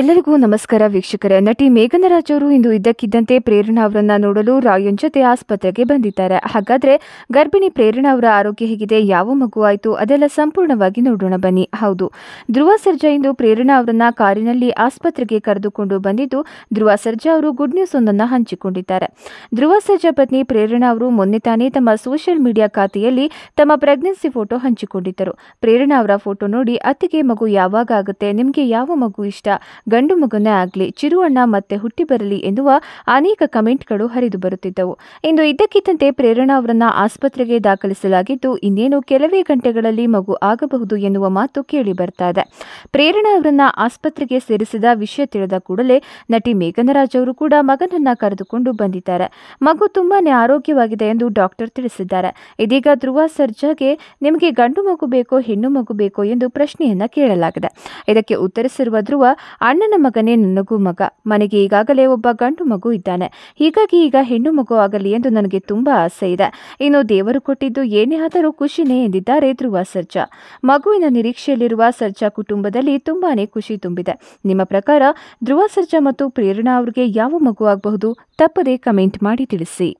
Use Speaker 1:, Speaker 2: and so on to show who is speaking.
Speaker 1: ಎಲ್ಲರಿಗೂ ನಮಸ್ಕಾರ ವೀಕ್ಷಕರೇ ನಟಿ ಮೇಘನರಾಜ್ ಅವರು ಇಂದು ಇದ್ದಕ್ಕಿದ್ದಂತೆ ಪ್ರೇರಣಾ ಅವರನ್ನ ನೋಡಲು ರಾಯನ್ ಜೊತೆ ಆಸ್ಪತ್ರೆಗೆ ಬಂದಿದ್ದಾರೆ ಹಾಗಾದ್ರೆ ಗರ್ಭಿಣಿ ಪ್ರೇರಣಾ ಅವರ ಆರೋಗ್ಯ ಹೇಗಿದೆ ಯಾವ ಮಗು ಆಯಿತು ಅದೆಲ್ಲ ಸಂಪೂರ್ಣವಾಗಿ ನೋಡೋಣ ಬನ್ನಿ ಹೌದು ಧ್ರುವ ಸರ್ಜಾ ಇಂದು ಪ್ರೇರಣಾ ಅವರನ್ನ ಕಾರಿನಲ್ಲಿ ಆಸ್ಪತ್ರೆಗೆ ಕರೆದುಕೊಂಡು ಬಂದಿದ್ದು ಧ್ರುವ ಸರ್ಜಾ ಅವರು ಗುಡ್ ನ್ಯೂಸ್ ಒಂದನ್ನು ಹಂಚಿಕೊಂಡಿದ್ದಾರೆ ಧ್ರುವ ಸರ್ಜಾ ಪತ್ನಿ ಪ್ರೇರಣಾ ಅವರು ಮೊನ್ನೆ ತಾನೇ ತಮ್ಮ ಸೋಷಿಯಲ್ ಮೀಡಿಯಾ ಖಾತೆಯಲ್ಲಿ ತಮ್ಮ ಪ್ರೆಗ್ನೆನ್ಸಿ ಫೋಟೋ ಹಂಚಿಕೊಂಡಿದ್ದರು ಪ್ರೇರಣಾ ಅವರ ಫೋಟೋ ನೋಡಿ ಅತ್ತಿಗೆ ಮಗು ಯಾವಾಗ ಆಗುತ್ತೆ ನಿಮಗೆ ಯಾವ ಮಗು ಇಷ್ಟ ಗಂಡು ಮಗುನೇ ಆಗಲಿ ಚಿರುವಣ್ಣ ಮತ್ತೆ ಹುಟ್ಟಿ ಬರಲಿ ಎನ್ನುವ ಅನೇಕ ಕಮೆಂಟ್ಗಳು ಹರಿದು ಬರುತ್ತಿದ್ದವು ಇಂದು ಇದ್ದಕ್ಕಿದ್ದಂತೆ ಪ್ರೇರಣಾ ಅವರನ್ನ ಆಸ್ಪತ್ರೆಗೆ ದಾಖಲಿಸಲಾಗಿದ್ದು ಇನ್ನೇನು ಕೆಲವೇ ಗಂಟೆಗಳಲ್ಲಿ ಮಗು ಆಗಬಹುದು ಎನ್ನುವ ಮಾತು ಕೇಳಿ ಬರ್ತಾ ಇದೆ ಪ್ರೇರಣಾ ಅವರನ್ನ ಆಸ್ಪತ್ರೆಗೆ ಸೇರಿಸಿದ ವಿಷಯ ತಿಳಿದ ಕೂಡಲೇ ನಟಿ ಮೇಘನರಾಜ್ ಅವರು ಕೂಡ ಮಗನನ್ನ ಕರೆದುಕೊಂಡು ಬಂದಿದ್ದಾರೆ ಮಗು ತುಂಬಾನೇ ಆರೋಗ್ಯವಾಗಿದೆ ಎಂದು ಡಾಕ್ಟರ್ ತಿಳಿಸಿದ್ದಾರೆ ಇದೀಗ ಧ್ರುವ ಸರ್ಜಾಗೆ ನಿಮಗೆ ಗಂಡು ಮಗು ಬೇಕೋ ಹೆಣ್ಣು ಮಗು ಬೇಕೋ ಎಂದು ಪ್ರಶ್ನೆಯನ್ನ ಕೇಳಲಾಗಿದೆ ಇದಕ್ಕೆ ಉತ್ತರಿಸಿರುವ ಧ್ರುವ ಅಣ್ಣನ ಮಗನೇ ನನಗೂ ಮಗ ಮನೆಗೆ ಈಗಾಗಲೇ ಒಬ್ಬ ಗಂಡು ಮಗು ಇದ್ದಾನೆ ಹೀಗಾಗಿ ಈಗ ಹೆಣ್ಣು ಮಗು ಆಗಲಿ ಎಂದು ನನಗೆ ತುಂಬಾ ಆಸೆ ಇದೆ ಇನ್ನು ದೇವರು ಕೊಟ್ಟಿದ್ದು ಏನೇ ಆದರೂ ಖುಷಿನೇ ಎಂದಿದ್ದಾರೆ ಧ್ರುವ ಸರ್ಜಾ ಮಗುವಿನ ನಿರೀಕ್ಷೆಯಲ್ಲಿರುವ ಸರ್ಜಾ ಕುಟುಂಬದಲ್ಲಿ ತುಂಬಾನೇ ಖುಷಿ ತುಂಬಿದೆ ನಿಮ್ಮ ಪ್ರಕಾರ ಧ್ರುವ ಸರ್ಜಾ ಮತ್ತು ಪ್ರೇರಣಾ ಅವರಿಗೆ ಯಾವ ಮಗು ಆಗಬಹುದು ತಪ್ಪದೇ ಕಮೆಂಟ್ ಮಾಡಿ ತಿಳಿಸಿ